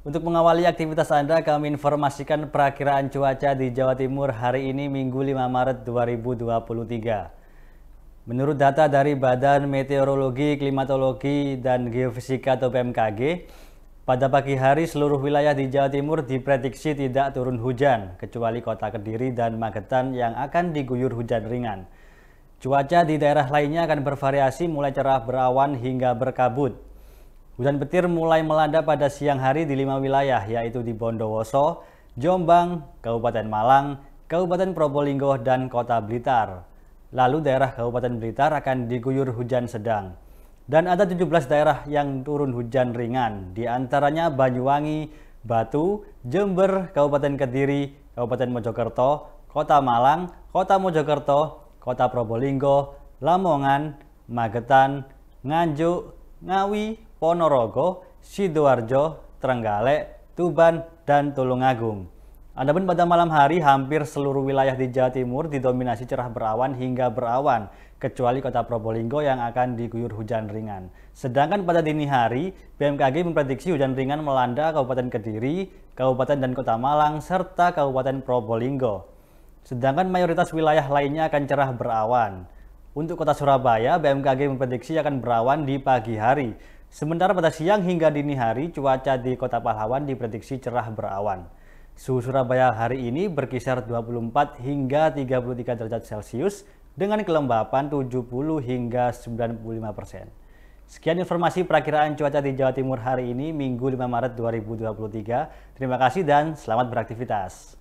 Untuk mengawali aktivitas Anda, kami informasikan perakiraan cuaca di Jawa Timur hari ini Minggu 5 Maret 2023. Menurut data dari Badan Meteorologi, Klimatologi, dan Geofisika atau BMKG, pada pagi hari seluruh wilayah di Jawa Timur diprediksi tidak turun hujan, kecuali kota Kediri dan Magetan yang akan diguyur hujan ringan. Cuaca di daerah lainnya akan bervariasi mulai cerah berawan hingga berkabut. Hujan petir mulai melanda pada siang hari di lima wilayah, yaitu di Bondowoso, Jombang, Kabupaten Malang, Kabupaten Probolinggo, dan Kota Blitar. Lalu daerah Kabupaten Blitar akan diguyur hujan sedang. Dan ada 17 daerah yang turun hujan ringan, diantaranya Banyuwangi, Batu, Jember, Kabupaten Kediri, Kabupaten Mojokerto, Kota Malang, Kota Mojokerto, Kota Probolinggo, Lamongan, Magetan, Nganjuk, Ngawi, Ponorogo, Sidoarjo, Trenggalek, Tuban, dan Tulungagung. Adapun pada malam hari hampir seluruh wilayah di Jawa Timur didominasi cerah berawan hingga berawan, kecuali kota Probolinggo yang akan diguyur hujan ringan. Sedangkan pada dini hari, BMKG memprediksi hujan ringan melanda Kabupaten Kediri, Kabupaten dan Kota Malang, serta Kabupaten Probolinggo. Sedangkan mayoritas wilayah lainnya akan cerah berawan. Untuk kota Surabaya, BMKG memprediksi akan berawan di pagi hari. Sementara pada siang hingga dini hari, cuaca di Kota Pahlawan diprediksi cerah berawan. Suhu Surabaya hari ini berkisar 24 hingga 33 derajat Celcius dengan kelembapan 70 hingga 95 persen. Sekian informasi perakiraan cuaca di Jawa Timur hari ini, Minggu 5 Maret 2023. Terima kasih dan selamat beraktivitas.